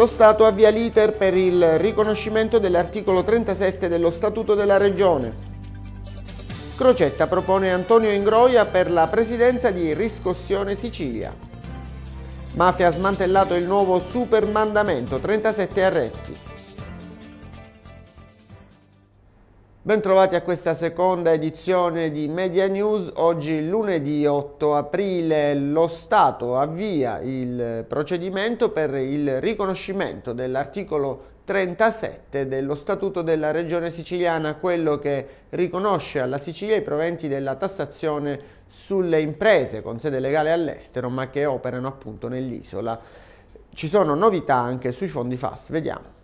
Lo Stato avvia l'iter per il riconoscimento dell'articolo 37 dello Statuto della Regione. Crocetta propone Antonio Ingroia per la presidenza di Riscossione Sicilia. Mafia ha smantellato il nuovo supermandamento, 37 arresti. Bentrovati a questa seconda edizione di Media News. Oggi lunedì 8 aprile lo Stato avvia il procedimento per il riconoscimento dell'articolo 37 dello Statuto della Regione Siciliana, quello che riconosce alla Sicilia i proventi della tassazione sulle imprese con sede legale all'estero ma che operano appunto nell'isola. Ci sono novità anche sui fondi FAS, vediamo.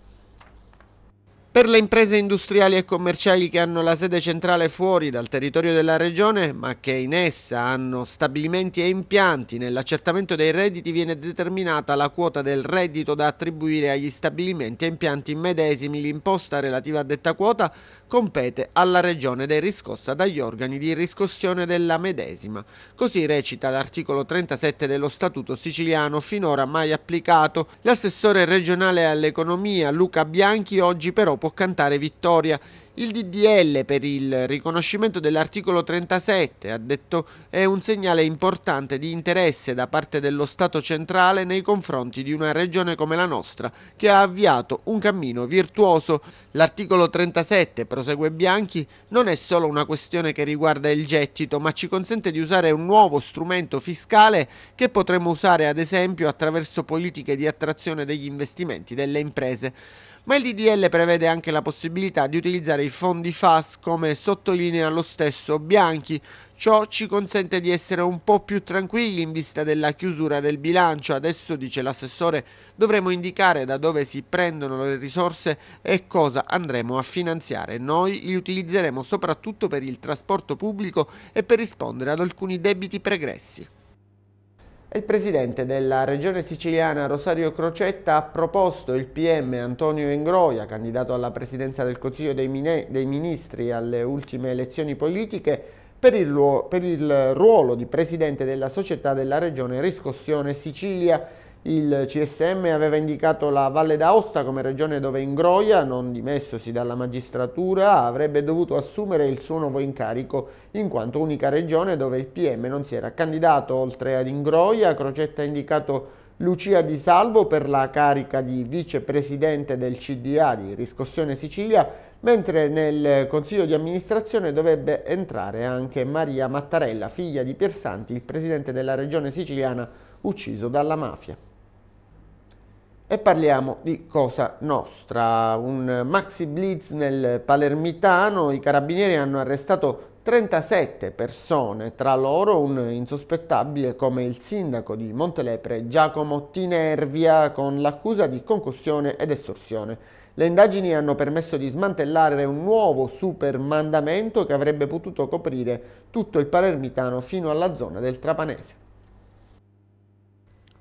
Per le imprese industriali e commerciali che hanno la sede centrale fuori dal territorio della Regione, ma che in essa hanno stabilimenti e impianti, nell'accertamento dei redditi viene determinata la quota del reddito da attribuire agli stabilimenti e impianti medesimi. L'imposta relativa a detta quota compete alla Regione ed è riscossa dagli organi di riscossione della medesima. Così recita l'articolo 37 dello Statuto siciliano, finora mai applicato. L'assessore regionale all'economia Luca Bianchi oggi però può può cantare vittoria. Il DDL per il riconoscimento dell'articolo 37, ha detto, è un segnale importante di interesse da parte dello Stato centrale nei confronti di una regione come la nostra, che ha avviato un cammino virtuoso. L'articolo 37, prosegue Bianchi, non è solo una questione che riguarda il gettito, ma ci consente di usare un nuovo strumento fiscale che potremo usare ad esempio attraverso politiche di attrazione degli investimenti delle imprese ma il DDL prevede anche la possibilità di utilizzare i fondi FAS come sottolinea lo stesso Bianchi. Ciò ci consente di essere un po' più tranquilli in vista della chiusura del bilancio. Adesso, dice l'assessore, dovremo indicare da dove si prendono le risorse e cosa andremo a finanziare. Noi li utilizzeremo soprattutto per il trasporto pubblico e per rispondere ad alcuni debiti pregressi. Il presidente della regione siciliana Rosario Crocetta ha proposto il PM Antonio Engroia, candidato alla presidenza del Consiglio dei, Ministri alle ultime elezioni politiche, per il, per il ruolo di presidente della società della regione Riscossione Sicilia, il CSM aveva indicato la Valle d'Aosta come regione dove Ingroia, non dimessosi dalla magistratura, avrebbe dovuto assumere il suo nuovo incarico, in quanto unica regione dove il PM non si era candidato oltre ad Ingroia. Crocetta ha indicato Lucia Di Salvo per la carica di vicepresidente del CDA di Riscossione Sicilia, mentre nel consiglio di amministrazione dovrebbe entrare anche Maria Mattarella, figlia di Piersanti, il presidente della regione siciliana ucciso dalla mafia e parliamo di Cosa Nostra, un maxi blitz nel palermitano, i carabinieri hanno arrestato 37 persone, tra loro un insospettabile come il sindaco di Montelepre Giacomo Tinervia con l'accusa di concussione ed estorsione. Le indagini hanno permesso di smantellare un nuovo supermandamento che avrebbe potuto coprire tutto il palermitano fino alla zona del Trapanese.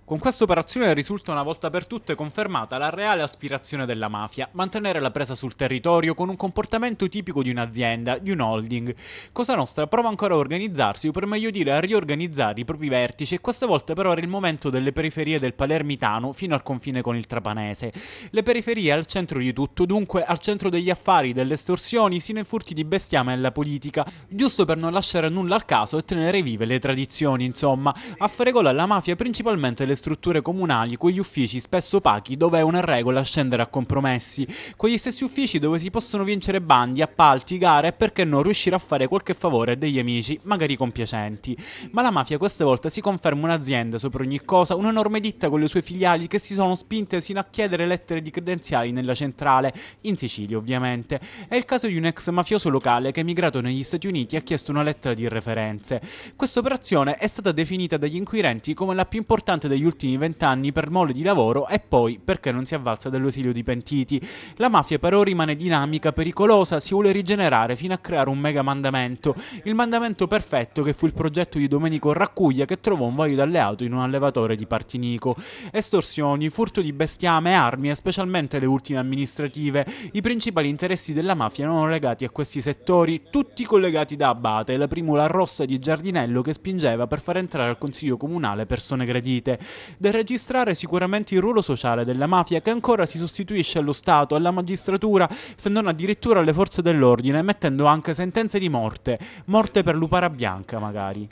Con questa operazione risulta una volta per tutte confermata la reale aspirazione della mafia, mantenere la presa sul territorio con un comportamento tipico di un'azienda, di un holding. Cosa Nostra prova ancora a organizzarsi o per meglio dire a riorganizzare i propri vertici e questa volta però era il momento delle periferie del palermitano fino al confine con il trapanese. Le periferie al centro di tutto, dunque al centro degli affari, delle estorsioni, sino ai furti di bestiame e alla politica, giusto per non lasciare nulla al caso e tenere vive le tradizioni, insomma. A fare gola alla mafia principalmente le le strutture comunali, quegli uffici spesso opachi dove è una regola scendere a compromessi, quegli stessi uffici dove si possono vincere bandi, appalti, gare e perché non riuscire a fare qualche favore a degli amici, magari compiacenti. Ma la mafia questa volta si conferma un'azienda sopra ogni cosa, un'enorme ditta con le sue filiali che si sono spinte sino a chiedere lettere di credenziali nella centrale, in Sicilia ovviamente. È il caso di un ex mafioso locale che è emigrato negli Stati Uniti e ha chiesto una lettera di referenze. Questa operazione è stata definita dagli inquirenti come la più importante degli negli ultimi vent'anni per mole di lavoro e poi perché non si avvalsa dell'esilio di pentiti. La mafia però rimane dinamica, pericolosa, si vuole rigenerare fino a creare un mega mandamento. Il mandamento perfetto che fu il progetto di Domenico Raccuglia che trovò un vaglio d'alleato in un allevatore di Partinico. Estorsioni, furto di bestiame, armi e specialmente le ultime amministrative. I principali interessi della mafia erano legati a questi settori, tutti collegati da Abate, la primula rossa di Giardinello che spingeva per far entrare al Consiglio Comunale persone gradite da registrare sicuramente il ruolo sociale della mafia che ancora si sostituisce allo Stato, alla magistratura, se non addirittura alle forze dell'ordine, mettendo anche sentenze di morte, morte per lupara bianca magari.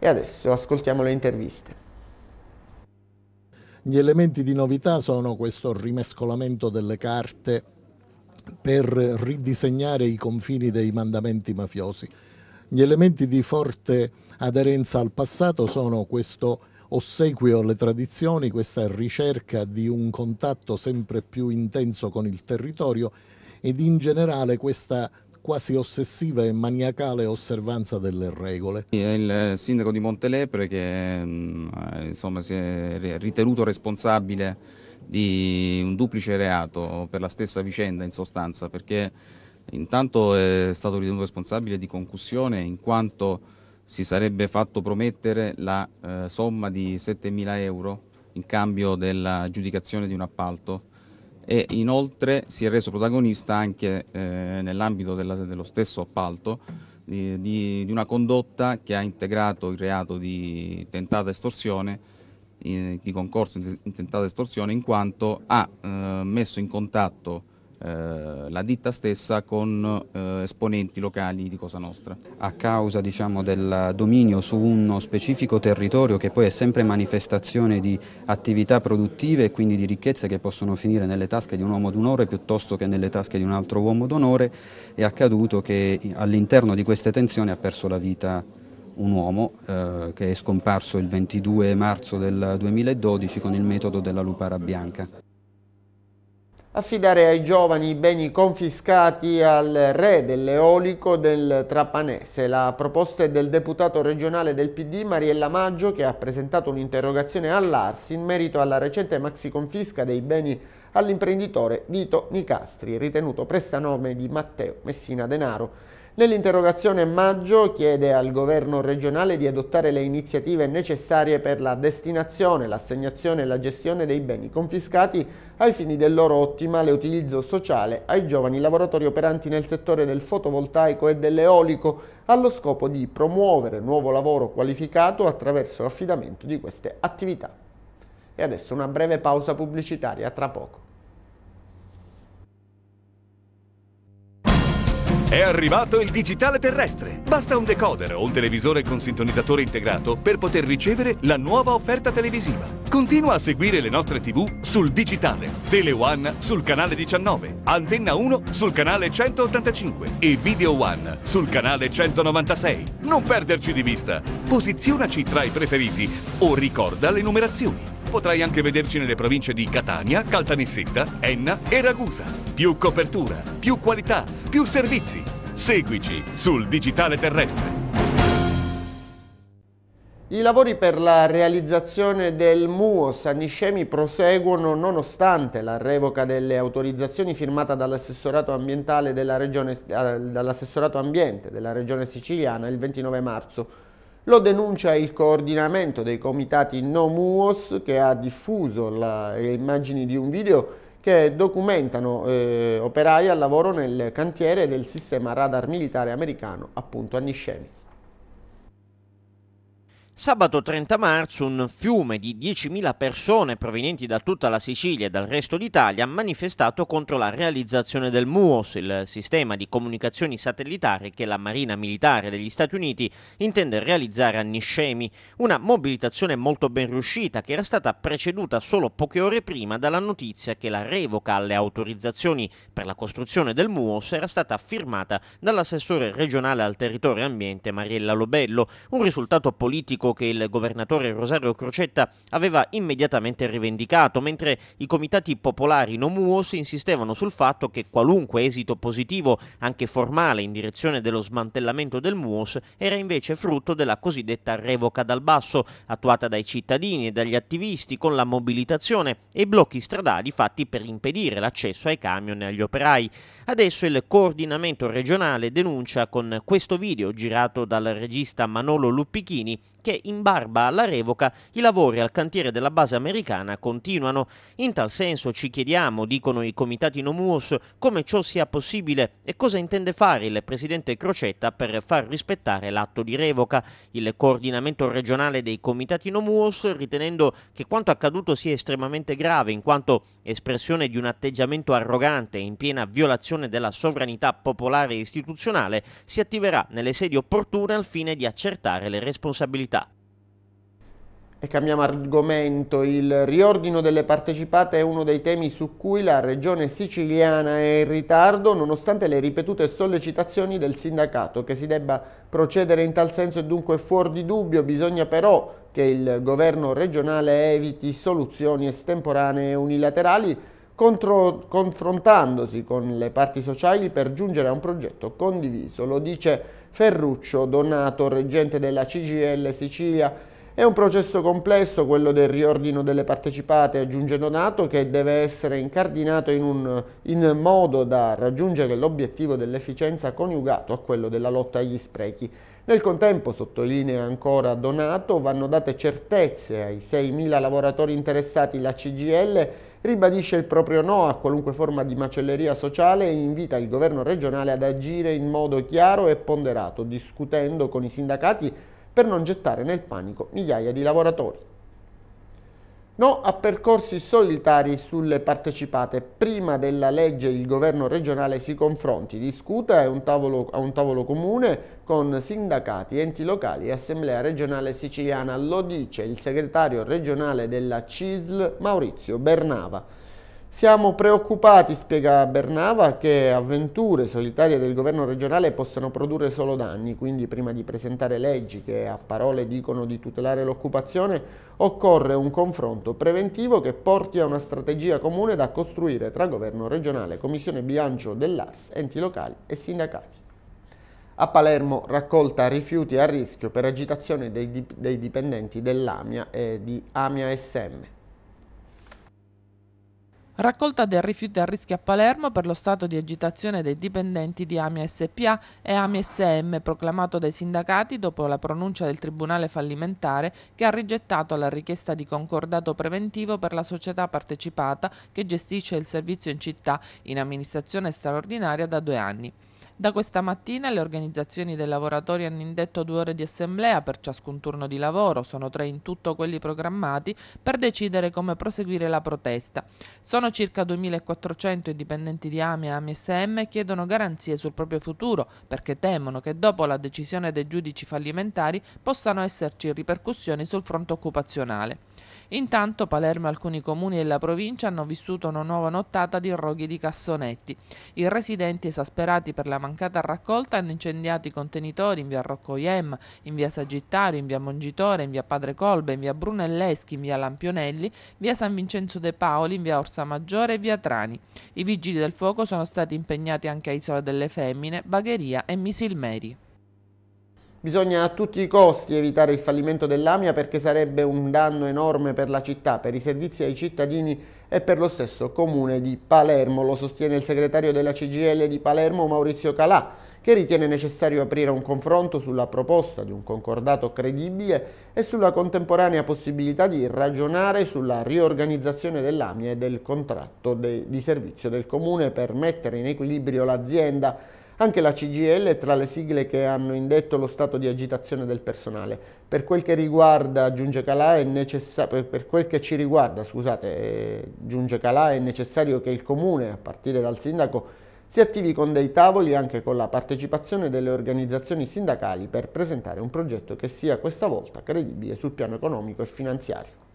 E adesso ascoltiamo le interviste. Gli elementi di novità sono questo rimescolamento delle carte per ridisegnare i confini dei mandamenti mafiosi gli elementi di forte aderenza al passato sono questo ossequio alle tradizioni, questa ricerca di un contatto sempre più intenso con il territorio ed in generale questa quasi ossessiva e maniacale osservanza delle regole. È il sindaco di Montelepre che mm, eh, insomma, si è ritenuto responsabile di un duplice reato per la stessa vicenda in sostanza perché Intanto è stato ritenuto responsabile di concussione in quanto si sarebbe fatto promettere la eh, somma di 7.000 euro in cambio dell'aggiudicazione di un appalto e inoltre si è reso protagonista anche eh, nell'ambito dello stesso appalto di, di, di, una condotta che ha integrato il reato di tentata estorsione, eh, di concorso in tentata estorsione in quanto ha eh, messo in contatto eh, la ditta stessa con eh, esponenti locali di Cosa Nostra. A causa diciamo, del dominio su uno specifico territorio che poi è sempre manifestazione di attività produttive e quindi di ricchezze che possono finire nelle tasche di un uomo d'onore piuttosto che nelle tasche di un altro uomo d'onore, è accaduto che all'interno di queste tensioni ha perso la vita un uomo eh, che è scomparso il 22 marzo del 2012 con il metodo della lupara bianca affidare ai giovani i beni confiscati al re dell'eolico del Trapanese. La proposta è del deputato regionale del PD Mariella Maggio che ha presentato un'interrogazione all'Arsi in merito alla recente maxi confisca dei beni all'imprenditore Vito Nicastri, ritenuto prestanome di Matteo Messina Denaro Nell'interrogazione Maggio chiede al governo regionale di adottare le iniziative necessarie per la destinazione, l'assegnazione e la gestione dei beni confiscati ai fini del loro ottimale utilizzo sociale ai giovani lavoratori operanti nel settore del fotovoltaico e dell'eolico allo scopo di promuovere nuovo lavoro qualificato attraverso l'affidamento di queste attività. E adesso una breve pausa pubblicitaria, tra poco. È arrivato il digitale terrestre. Basta un decoder o un televisore con sintonizzatore integrato per poter ricevere la nuova offerta televisiva. Continua a seguire le nostre TV sul digitale. Tele One sul canale 19, Antenna 1 sul canale 185 e Video One sul canale 196. Non perderci di vista. Posizionaci tra i preferiti o ricorda le numerazioni potrai anche vederci nelle province di Catania, Caltanissetta, Enna e Ragusa. Più copertura, più qualità, più servizi. Seguici sul digitale terrestre. I lavori per la realizzazione del MUO San Niscemi proseguono nonostante la revoca delle autorizzazioni firmata dall'assessorato eh, ambiente della regione siciliana il 29 marzo lo denuncia il coordinamento dei comitati No Muos che ha diffuso la, le immagini di un video che documentano eh, operai al lavoro nel cantiere del sistema radar militare americano appunto a Niscemi. Sabato 30 marzo un fiume di 10.000 persone provenienti da tutta la Sicilia e dal resto d'Italia ha manifestato contro la realizzazione del MUOS, il sistema di comunicazioni satellitare che la Marina Militare degli Stati Uniti intende realizzare a Niscemi, una mobilitazione molto ben riuscita che era stata preceduta solo poche ore prima dalla notizia che la revoca alle autorizzazioni per la costruzione del MUOS era stata firmata dall'assessore regionale al territorio e ambiente Mariella Lobello, un risultato politico dopo che il governatore Rosario Crocetta aveva immediatamente rivendicato, mentre i comitati popolari Nomuos insistevano sul fatto che qualunque esito positivo, anche formale, in direzione dello smantellamento del MUOS era invece frutto della cosiddetta revoca dal basso, attuata dai cittadini e dagli attivisti con la mobilitazione e i blocchi stradali fatti per impedire l'accesso ai camion e agli operai. Adesso il coordinamento regionale denuncia con questo video girato dal regista Manolo Luppichini che in barba alla revoca i lavori al cantiere della base americana continuano. In tal senso ci chiediamo, dicono i comitati Nomuos, come ciò sia possibile e cosa intende fare il presidente Crocetta per far rispettare l'atto di revoca. Il coordinamento regionale dei comitati Nomuos, ritenendo che quanto accaduto sia estremamente grave in quanto espressione di un atteggiamento arrogante in piena violazione della sovranità popolare e istituzionale, si attiverà nelle sedi opportune al fine di accertare le responsabilità. E cambiamo argomento, il riordino delle partecipate è uno dei temi su cui la regione siciliana è in ritardo nonostante le ripetute sollecitazioni del sindacato che si debba procedere in tal senso è dunque fuori di dubbio, bisogna però che il governo regionale eviti soluzioni estemporanee e unilaterali contro, confrontandosi con le parti sociali per giungere a un progetto condiviso, lo dice Ferruccio Donato, reggente della CGL Sicilia è un processo complesso quello del riordino delle partecipate, aggiunge Donato, che deve essere incardinato in, un, in modo da raggiungere l'obiettivo dell'efficienza coniugato a quello della lotta agli sprechi. Nel contempo, sottolinea ancora Donato, vanno date certezze ai 6.000 lavoratori interessati la CGL ribadisce il proprio no a qualunque forma di macelleria sociale e invita il governo regionale ad agire in modo chiaro e ponderato, discutendo con i sindacati per non gettare nel panico migliaia di lavoratori. No a percorsi solitari sulle partecipate. Prima della legge il governo regionale si confronti, discuta a un tavolo, a un tavolo comune con sindacati, enti locali e assemblea regionale siciliana. Lo dice il segretario regionale della CISL Maurizio Bernava. Siamo preoccupati, spiega Bernava, che avventure solitarie del governo regionale possano produrre solo danni, quindi prima di presentare leggi che a parole dicono di tutelare l'occupazione, occorre un confronto preventivo che porti a una strategia comune da costruire tra governo regionale, commissione bilancio dell'ARS, enti locali e sindacati. A Palermo raccolta rifiuti a rischio per agitazione dei, dipendenti dell'AMIA e di AMIA SM. Raccolta del rifiuto a rischio a Palermo per lo stato di agitazione dei dipendenti di AMI SPA e AMI SM proclamato dai sindacati dopo la pronuncia del Tribunale fallimentare che ha rigettato la richiesta di concordato preventivo per la società partecipata che gestisce il servizio in città in amministrazione straordinaria da due anni. Da questa mattina le organizzazioni dei lavoratori hanno indetto due ore di assemblea per ciascun turno di lavoro, sono tre in tutto quelli programmati, per decidere come proseguire la protesta. Sono circa 2.400 i dipendenti di AME e AMSM e chiedono garanzie sul proprio futuro perché temono che dopo la decisione dei giudici fallimentari possano esserci ripercussioni sul fronte occupazionale. Intanto Palermo e alcuni comuni della provincia hanno vissuto una nuova nottata di roghi di cassonetti. I residenti esasperati per la mancata raccolta hanno incendiato i contenitori in via Roccoiem, in via Sagittario, in via Mongitore, in via Padre Colbe, in via Brunelleschi, in via Lampionelli, via San Vincenzo De Paoli, in via Orsa Maggiore e via Trani. I vigili del fuoco sono stati impegnati anche a Isola delle Femmine, Bagheria e Misilmeri. Bisogna a tutti i costi evitare il fallimento dell'AMIA perché sarebbe un danno enorme per la città, per i servizi ai cittadini e per lo stesso comune di Palermo, lo sostiene il segretario della CGL di Palermo Maurizio Calà, che ritiene necessario aprire un confronto sulla proposta di un concordato credibile e sulla contemporanea possibilità di ragionare sulla riorganizzazione dell'AMIA e del contratto de di servizio del comune per mettere in equilibrio l'azienda anche la CGL è tra le sigle che hanno indetto lo stato di agitazione del personale. Per quel che riguarda, aggiunge Calà, è necessario, per quel che ci riguarda, scusate, eh, Giunge Calà, è necessario che il Comune, a partire dal Sindaco, si attivi con dei tavoli anche con la partecipazione delle organizzazioni sindacali per presentare un progetto che sia questa volta credibile sul piano economico e finanziario.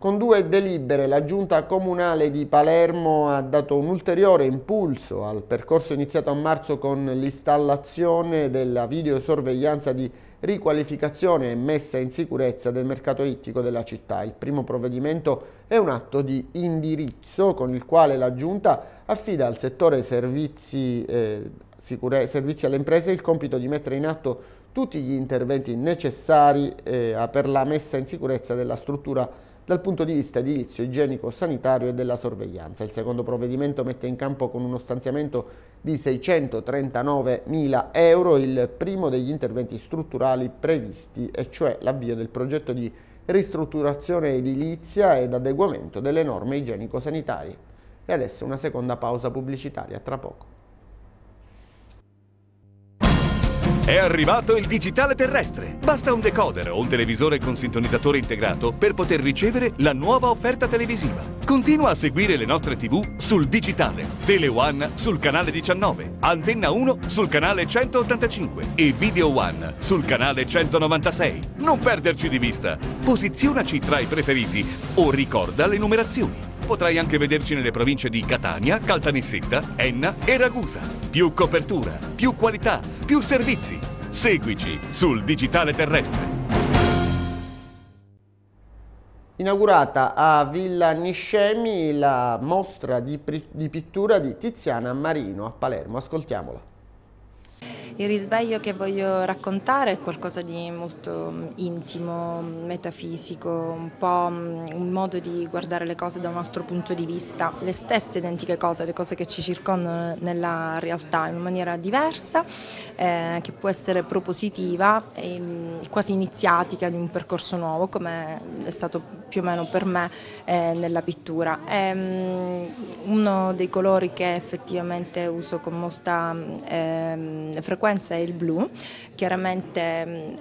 Con due delibere la Giunta Comunale di Palermo ha dato un ulteriore impulso al percorso iniziato a marzo con l'installazione della videosorveglianza di riqualificazione e messa in sicurezza del mercato ittico della città. Il primo provvedimento è un atto di indirizzo con il quale la Giunta affida al settore servizi, eh, servizi alle imprese il compito di mettere in atto tutti gli interventi necessari eh, per la messa in sicurezza della struttura dal punto di vista edilizio, igienico, sanitario e della sorveglianza. Il secondo provvedimento mette in campo con uno stanziamento di 639 mila euro il primo degli interventi strutturali previsti, e cioè l'avvio del progetto di ristrutturazione edilizia ed adeguamento delle norme igienico-sanitarie. E adesso una seconda pausa pubblicitaria, tra poco. È arrivato il digitale terrestre. Basta un decoder o un televisore con sintonizzatore integrato per poter ricevere la nuova offerta televisiva. Continua a seguire le nostre TV sul digitale. Tele One sul canale 19, Antenna 1 sul canale 185 e Video One sul canale 196. Non perderci di vista. Posizionaci tra i preferiti o ricorda le numerazioni potrai anche vederci nelle province di Catania, Caltanissetta, Enna e Ragusa. Più copertura, più qualità, più servizi. Seguici sul digitale terrestre. Inaugurata a Villa Niscemi la mostra di, di pittura di Tiziana Marino a Palermo. Ascoltiamola. Il risveglio che voglio raccontare è qualcosa di molto mm, intimo, mm, metafisico, un po' mm, un modo di guardare le cose da un altro punto di vista, le stesse identiche cose, le cose che ci circondano nella realtà in maniera diversa, eh, che può essere propositiva, quasi iniziatica di un percorso nuovo, come è stato più o meno per me eh, nella pittura. È uno dei colori che effettivamente uso con molta eh, frequenza frequenza è il blu, chiaramente mm,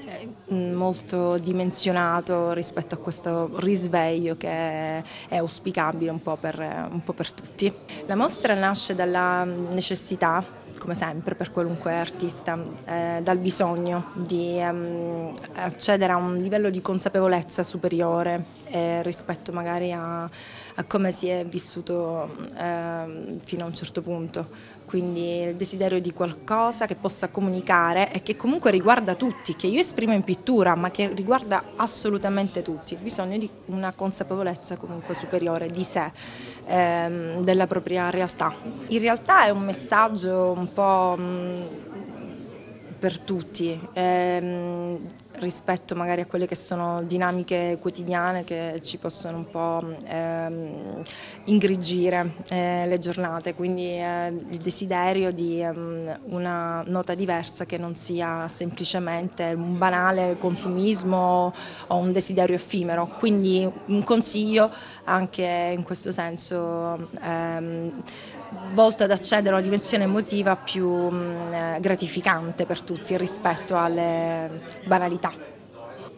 eh, molto dimensionato rispetto a questo risveglio che è auspicabile un po' per, un po per tutti. La mostra nasce dalla mm, necessità come sempre per qualunque artista, eh, dal bisogno di ehm, accedere a un livello di consapevolezza superiore eh, rispetto magari a, a, come si è vissuto eh, fino a un certo punto. Quindi il desiderio di qualcosa che possa comunicare e che comunque riguarda tutti, che io esprimo in pittura, ma che riguarda assolutamente tutti. Il bisogno di una consapevolezza comunque superiore di sé, ehm, della propria realtà. In realtà è un messaggio un un po' mm, per tutti. Eh, rispetto magari a quelle che sono dinamiche quotidiane che ci possono un po' ehm, ingrigire eh, le giornate, quindi eh, il desiderio di ehm, una nota diversa che non sia semplicemente un banale consumismo o un desiderio effimero, quindi un consiglio anche in questo senso ehm, volto ad accedere a una dimensione emotiva più mh, mm, eh, gratificante per tutti rispetto alle banalità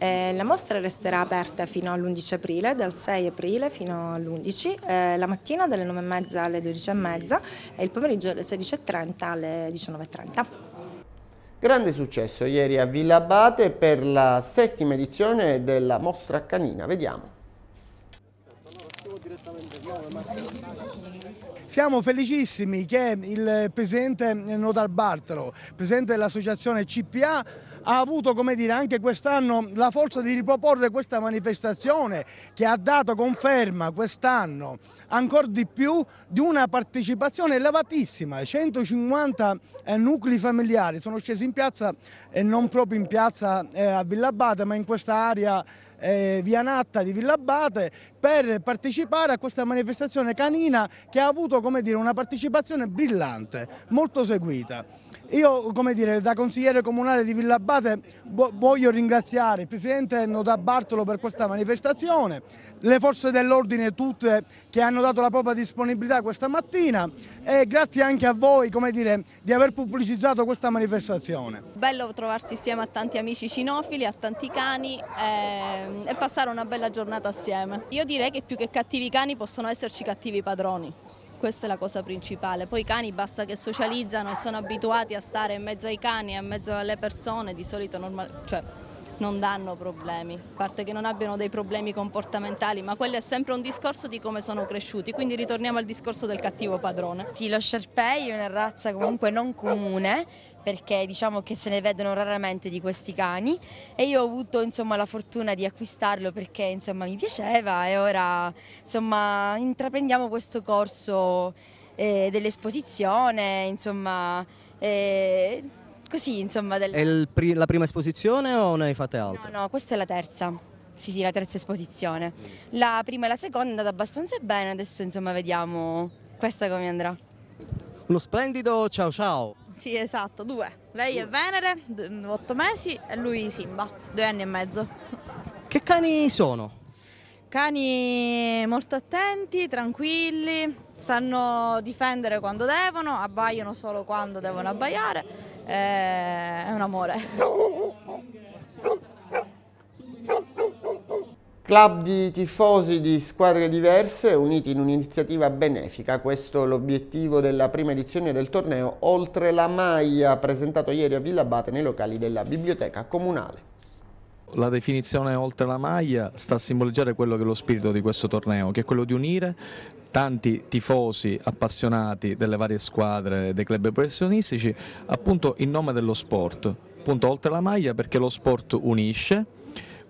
eh, la mostra resterà aperta fino all'11 aprile, dal 6 aprile fino all'11, eh, la mattina dalle 9.30 alle 12.30 e il pomeriggio dalle 16.30 alle 19.30. Grande successo ieri a Villa Abate per la settima edizione della mostra canina, vediamo. Siamo felicissimi che il presidente Nodal Bartolo, presidente dell'associazione CPA, ha avuto dire, anche quest'anno la forza di riproporre questa manifestazione che ha dato conferma quest'anno ancora di più di una partecipazione elevatissima. 150 eh, nuclei familiari sono scesi in piazza e non proprio in piazza eh, a Villabata ma in questa area eh, via Natta di Villabate per partecipare a questa manifestazione canina che ha avuto come dire, una partecipazione brillante, molto seguita. Io, come dire, da consigliere comunale di Villabate voglio ringraziare il Presidente Nota Bartolo per questa manifestazione, le forze dell'ordine tutte che hanno dato la propria disponibilità questa mattina e grazie anche a voi, come dire, di aver pubblicizzato questa manifestazione. Bello trovarsi insieme a tanti amici cinofili, a tanti cani e, ehm, e passare una bella giornata assieme. Io direi che più che cattivi cani possono esserci cattivi padroni questa è la cosa principale. Poi i cani basta che socializzano e sono abituati a stare in mezzo ai cani e in mezzo alle persone, di solito normal... cioè, non danno problemi, a parte che non abbiano dei problemi comportamentali, ma quello è sempre un discorso di come sono cresciuti, quindi ritorniamo al discorso del cattivo padrone. Sì, lo Sharpei è una razza comunque non comune, perché diciamo che se ne vedono raramente di questi cani e io ho avuto insomma, la fortuna di acquistarlo perché insomma, mi piaceva e ora insomma, intraprendiamo questo corso eh, dell'esposizione, insomma... Eh, così insomma. Del... È pri la prima esposizione o ne fate altre? No, no, questa è la terza. Sì, sì, la terza esposizione. La prima e la seconda è andata abbastanza bene, adesso insomma vediamo questa come andrà. Uno splendido ciao ciao! Sì, esatto, due. Lei due. è Venere, mm, otto mesi, e lui Simba, due anni e mezzo. Che cani sono? Cani molto attenti, tranquilli, sanno difendere quando devono, abbaiano solo quando devono abbaiare. Eh, è un amore. Club di tifosi di squadre diverse uniti in un'iniziativa benefica, questo è l'obiettivo della prima edizione del torneo Oltre la Maglia, presentato ieri a Villa Abate nei locali della Biblioteca Comunale. La definizione oltre la maglia sta a simboleggiare quello che è lo spirito di questo torneo, che è quello di unire tanti tifosi appassionati delle varie squadre dei club professionistici appunto in nome dello sport, appunto oltre la maglia perché lo sport unisce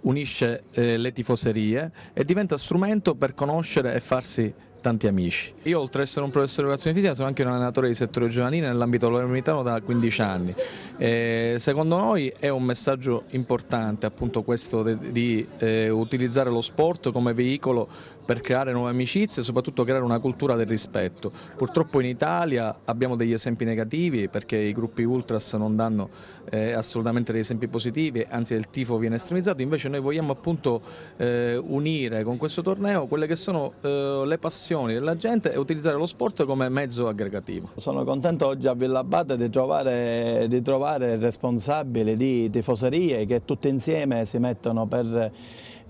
unisce eh, le tifoserie e diventa strumento per conoscere e farsi tanti amici. Io oltre ad essere un professore di educazione fisica sono anche un allenatore di settore giovanile nell'ambito palermitano da 15 anni. E secondo noi è un messaggio importante appunto questo di, di eh, utilizzare lo sport come veicolo per creare nuove amicizie e soprattutto creare una cultura del rispetto. Purtroppo in Italia abbiamo degli esempi negativi perché i gruppi ultras non danno eh, assolutamente degli esempi positivi, anzi il tifo viene estremizzato, invece noi vogliamo appunto eh, unire con questo torneo quelle che sono eh, le passioni della gente e utilizzare lo sport come mezzo aggregativo. Sono contento oggi a Villabate di trovare, di trovare responsabili di tifoserie che tutti insieme si mettono per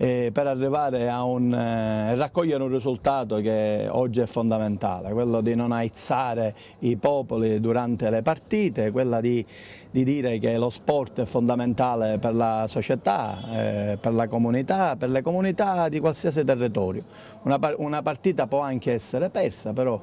eh, per arrivare a un, eh, raccogliere un risultato che oggi è fondamentale, quello di non aizzare i popoli durante le partite, quella di, di dire che lo sport è fondamentale per la società, eh, per la comunità, per le comunità di qualsiasi territorio. Una, una partita può anche essere persa, però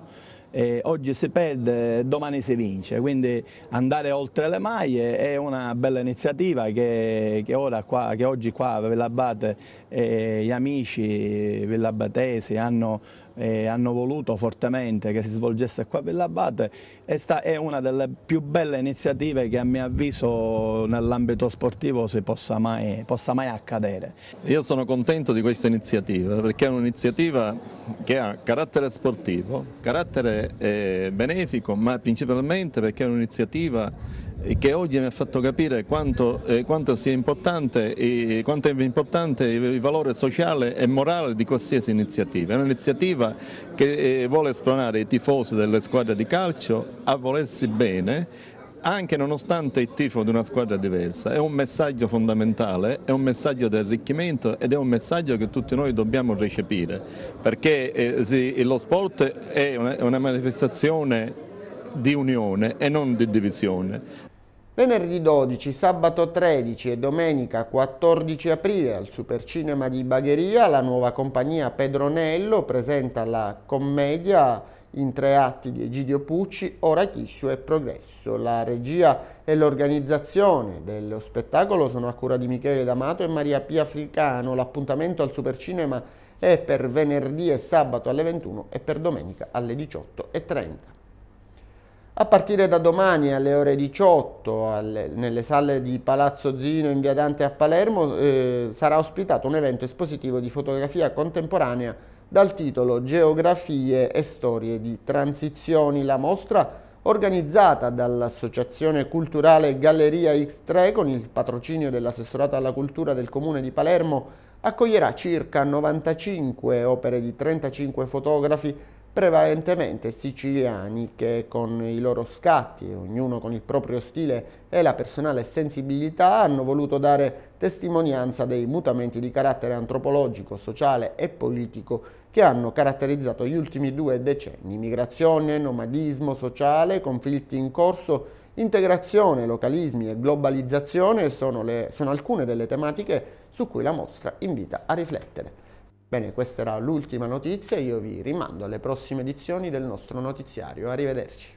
eh, oggi si perde, domani si vince, quindi andare oltre le maglie è una bella iniziativa che, che, qua, che oggi qua Villabate e eh, gli amici villabatesi hanno eh, hanno voluto fortemente che si svolgesse qua a Villabate e sta, è una delle più belle iniziative che a mio avviso nell'ambito sportivo si possa mai, possa mai accadere. Io sono contento di questa iniziativa perché è un'iniziativa che ha carattere sportivo, carattere eh, benefico ma principalmente perché è un'iniziativa che oggi mi ha fatto capire quanto, eh, quanto sia importante, eh, quanto è importante il valore sociale e morale di qualsiasi iniziativa. È un'iniziativa che eh, vuole esplanare i tifosi delle squadre di calcio a volersi bene anche nonostante il tifo di una squadra diversa, è un messaggio fondamentale, è un messaggio di arricchimento ed è un messaggio che tutti noi dobbiamo recepire, perché eh, sì, lo sport è una, una manifestazione di unione e non di divisione. Venerdì 12, sabato 13 e domenica 14 aprile al Supercinema di Bagheria la nuova compagnia Pedronello presenta la commedia in tre atti di Egidio Pucci, Ora Chiscio e Progresso. La regia e l'organizzazione dello spettacolo sono a cura di Michele D'Amato e Maria Pia Africano. L'appuntamento al Supercinema è per venerdì e sabato alle 21 e per domenica alle 18.30. A partire da domani alle ore 18 alle, nelle sale di Palazzo Zino in via Dante a Palermo eh, sarà ospitato un evento espositivo di fotografia contemporanea dal titolo Geografie e storie di transizioni. La mostra organizzata dall'Associazione Culturale Galleria X3 con il patrocinio dell'assessorato alla cultura del comune di Palermo accoglierà circa 95 opere di 35 fotografi prevalentemente siciliani che con i loro scatti, ognuno con il proprio stile e la personale sensibilità, hanno voluto dare testimonianza dei mutamenti di carattere antropologico, sociale e politico che hanno caratterizzato gli ultimi due decenni. Migrazione, nomadismo sociale, conflitti in corso, integrazione, localismi e globalizzazione sono, le, sono alcune delle tematiche su cui la mostra invita a riflettere. Bene, questa era l'ultima notizia, io vi rimando alle prossime edizioni del nostro notiziario. Arrivederci.